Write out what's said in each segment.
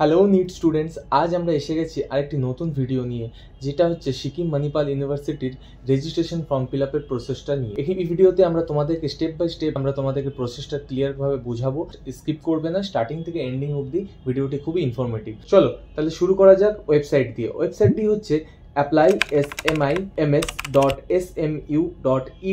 hello NEET students আজ আমরা এসে গেছি আরেকটি নতুন ভিডিও নিয়ে যেটা হচ্ছে সিকিম মণিপাল ইউনিভার্সিটির রেজিস্ট্রেশন ফর্ম ফিল আপের প্রসেসটা নিয়ে এই ভিডিওতে আমরা তোমাদেরকে স্টেপ বাই স্টেপ আমরা তোমাদেরকে প্রসেসটা ক্লিয়ারভাবে বোঝাবো স্কিপ করবে না স্টার্টিং থেকে এন্ডিং অবধি ভিডিওটি খুবই ইনফরমেটিভ চলো তাহলে শুরু করা যাক ওয়েবসাইট দিয়ে ওয়েবসাইটটি হচ্ছে apply N e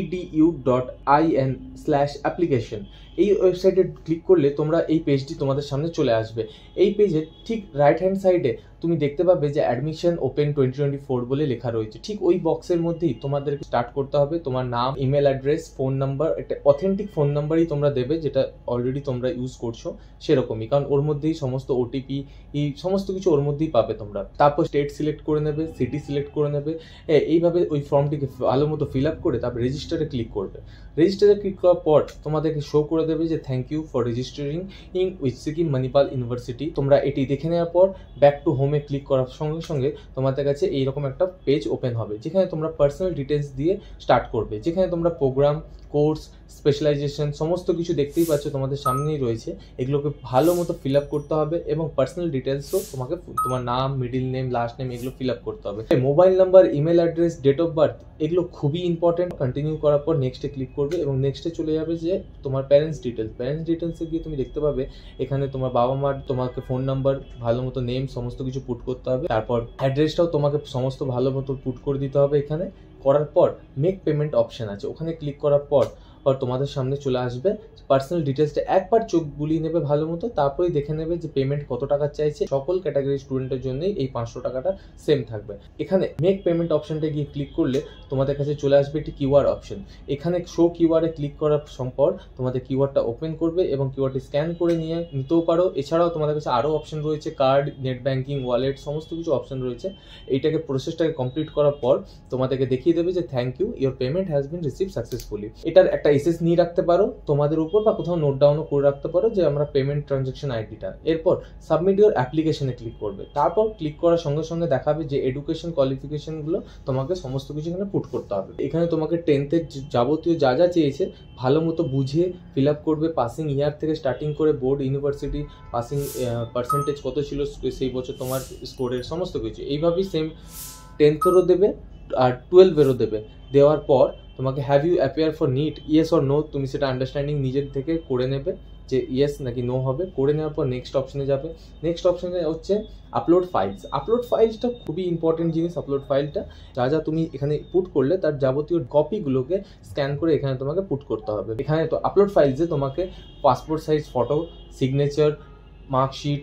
slash application এই ওয়েবসাইটে ক্লিক করলে তোমরা এই পেজটি তোমাদের সামনে চলে আসবে এই পেজের ঠিক রাইট হ্যান্ড সাইডে তুমি দেখতে পাবে যে admission open twenty twenty four বলে লেখা রয়েছে ঠিক ওই বক্সের মধ্যেই তোমাদেরকে স্টার্ট করতে হবে তোমার নাম ইমেল অ্যাড্রেস ফোন নাম্বার একটা অথেন্টিক ফোন নাম্বারই তোমরা দেবে যেটা অলরেডি তোমরা ইউজ করছো সেরকমই কারণ ওর মধ্যেই সমস্ত ওটিপি এই সমস্ত কিছু ওর মধ্যেই পাবে তোমরা তারপর স্টেট সিলেক্ট করে নেবে সিটি সিলেক্ট করে নেবে হ্যাঁ, এইভাবে ওই ফর্মটিকে ভালো মতো ফিল আপ করে তারপর রেজিস্টারে ক্লিক করবে রেজিস্টারে ক্লিক করার পর তোমাদেরকে শো করে দেবে যে thank you for registering in with Sikkim Manipal university তোমরা এটি দেখে নেওয়ার পর ব্যাক টু হোম নেমে ক্লিক করার সঙ্গে সঙ্গে তোমাদের কাছে এইরকম একটা পেজ ওপেন হবে যেখানে তোমরা পার্সোনাল ডিটেলস দিয়ে স্টার্ট করবে যেখানে তোমরা প্রোগ্রাম কোর্স স্পেশালাইজেশন সমস্ত কিছু দেখতেই পাচ্ছ তোমাদের সামনেই রয়েছে এগুলোকে ভালো মতো ফিল আপ করতে হবে এবং পার্সোনাল ডিটেলসও তোমাকে তোমার নাম মিডিল নেম লাস্ট নেম এগুলো ফিল আপ করতে হবে mobile number email address date of birth এগুলো খুবই ইম্পর্টেন্ট কন্টিনিউ করার পর নেক্সটে ক্লিক করবে এবং নেক্সটে চলে যাবে যে তোমার প্যারেন্টস ডিটেলস প্যারেন্টস ডিটেলসে গিয়ে তুমি দেখতে পাবে এখানে তোমার বাবা মার তোমাকে ফোন নাম্বার ভালো মতো নেম সমস্ত কিছু পুট করতে হবে তারপর অ্যাড্রেসটাও তোমাকে সমস্ত ভালো মতো পুট করে দিতে হবে এখানে করার পর মেক পেমেন্ট অপশান আছে ওখানে ক্লিক করার পর পর তোমাদের সামনে চলে আসবে পার্সোনাল ডিটেলসটা একবার চোখ বুলিয়ে নেবে ভালো মতো তারপরেই দেখে নেবে যে পেমেন্ট কত টাকা চাইছে সকল ক্যাটাগরি স্টুডেন্টের জন্যই এই পাঁচশো টাকাটা সেম থাকবে এখানে মেক পেমেন্ট অপশনটা গিয়ে ক্লিক করলে তোমাদের কাছে চলে আসবে একটি কিউআর অপশন এখানে শো কিউআরে ক্লিক করার পর তোমাদের কিউআরটা ওপেন করবে এবং কিউআরটি স্ক্যান করে নিয়ে নিতেও পারো এছাড়াও তোমাদের কাছে আরও অপশন রয়েছে কার্ড নেট ব্যাঙ্কিং ওয়ালেট সমস্ত কিছু অপশন রয়েছে এইটাকে প্রসেসটাকে কমপ্লিট করার পর তোমাদেরকে দেখিয়ে দেবে যে thank you your payment has been receive successfully এটার একটা এসএস নিয়ে রাখতে পারো তোমাদের উপর বা কোথাও নোট ডাউনও করে রাখতে পারো যে আমরা পেমেন্ট ট্রানজ্যাকশন আইডিটা এরপর সাবমিট ইউর অ্যাপ্লিকেশনে ক্লিক করবে তারপর ক্লিক করার সঙ্গে সঙ্গে দেখাবে যে এডুকেশন কোয়ালিফিকেশনগুলো তোমাকে সমস্ত কিছু এখানে পুট করতে হবে এখানে তোমাকে টেন্থের যাবতীয় যা যা চেয়েছে ভালো মতো বুঝে ফিল আপ করবে পাসিং ইয়ার থেকে স্টার্টিং করে বোর্ড ইউনিভার্সিটি পাসিং পার্সেন্টেজ কত ছিল সেই বছর তোমার স্কোরের সমস্ত কিছু এইভাবেই সেম টেন্থেরও দেবে আর টুয়েলভেরও দেবে দেওয়ার পর তোমাকে have you appear for NEET yes or no তুমি সেটা আন্ডারস্ট্যান্ডিং নিজের থেকে করে নেবে যে ইয়েস নাকি নো হবে করে নেওয়ার পর নেক্সট অপশনে যাবে নেক্সট অপশনে হচ্ছে আপলোড ফাইলস আপলোড ফাইলসটা খুবই ইম্পর্টেন্ট জিনিস আপলোড ফাইলটা যা যা তুমি এখানে পুট করলে তার যাবতীয় কপিগুলোকে স্ক্যান করে এখানে তোমাকে পুট করতে হবে এখানে তো আপলোড ফাইলসে তোমাকে passport size photo signature marksheet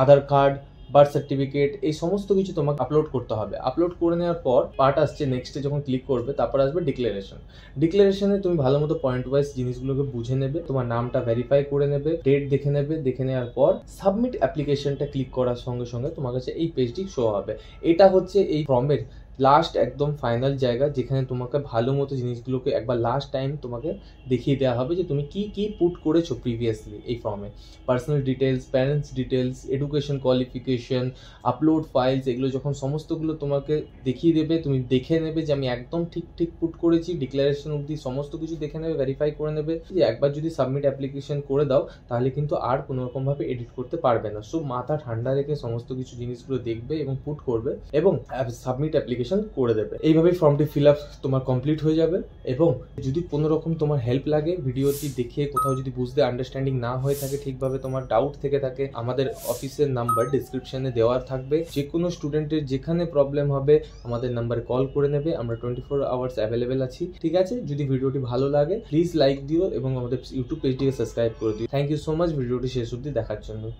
Aadhaar card birth certificate এই সমস্ত কিছু তোমাকে আপলোড করতে হবে আপলোড করে নেওয়ার পর পার্ট আসছে নেক্সটে যখন ক্লিক করবে তারপর আসবে ডিক্লারেশন ডিক্লারেশনে তুমি ভালো মতো পয়েন্ট ওয়াইজ জিনিসগুলোকে বুঝে নেবে তোমার নামটা ভেরিফাই করে নেবে ডেট দেখে নেবে দেখে নেওয়ার পর সাবমিট অ্যাপ্লিকেশনটা ক্লিক করার সঙ্গে সঙ্গে তোমার কাছে এই পেজটি শো হবে এটা হচ্ছে এই ফর্মের লাস্ট একদম ফাইনাল জায়গা যেখানে তোমাকে ভালো মতো জিনিসগুলোকে একবার লাস্ট টাইম তোমাকে দেখিয়ে দেওয়া হবে যে তুমি কি কি পুট করেছো প্রিভিয়াসলি এই ফর্মে personal details parents details education qualification upload files এগুলো যখন সমস্তগুলো তোমাকে দেখিয়ে দেবে তুমি দেখে নেবে যে আমি একদম ঠিক ঠিক পুট করেছি ডিক্লারেশন অবধি সমস্ত কিছু দেখে নেবে ভেরিফাই করে নেবে যে একবার যদি সাবমিট অ্যাপ্লিকেশন করে দাও তাহলে কিন্তু আর কোনো রকমভাবে এডিট করতে পারবে না সো মাথা ঠান্ডা রেখে সমস্ত কিছু জিনিসগুলো দেখবে এবং পুট করবে এবং সাবমিট অ্যাপ্লিকেশন অ্যাপ্লিকেশন করে দেবে এইভাবে ফর্মটি ফিল আপ তোমার কমপ্লিট হয়ে যাবে এবং যদি কোনো রকম তোমার হেল্প লাগে ভিডিওটি দেখে কোথাও যদি বুঝতে আন্ডারস্ট্যান্ডিং না হয়ে থাকে ঠিকভাবে তোমার ডাউট থেকে থাকে আমাদের অফিসের নাম্বার ডিসক্রিপশনে দেওয়ার থাকবে যে কোনো স্টুডেন্টের যেখানে প্রবলেম হবে আমাদের নাম্বারে কল করে নেবে আমরা টোয়েন্টি ফোর আওয়ার্স অ্যাভেলেবেল আছি ঠিক আছে যদি ভিডিওটি ভালো লাগে প্লিজ লাইক দিও এবং আমাদের ইউটিউব পেজটিকে সাবস্ক্রাইব করে দিও থ্যাংক ইউ সো মাচ ভিডিওটি শেষ অবধি দেখার জন্য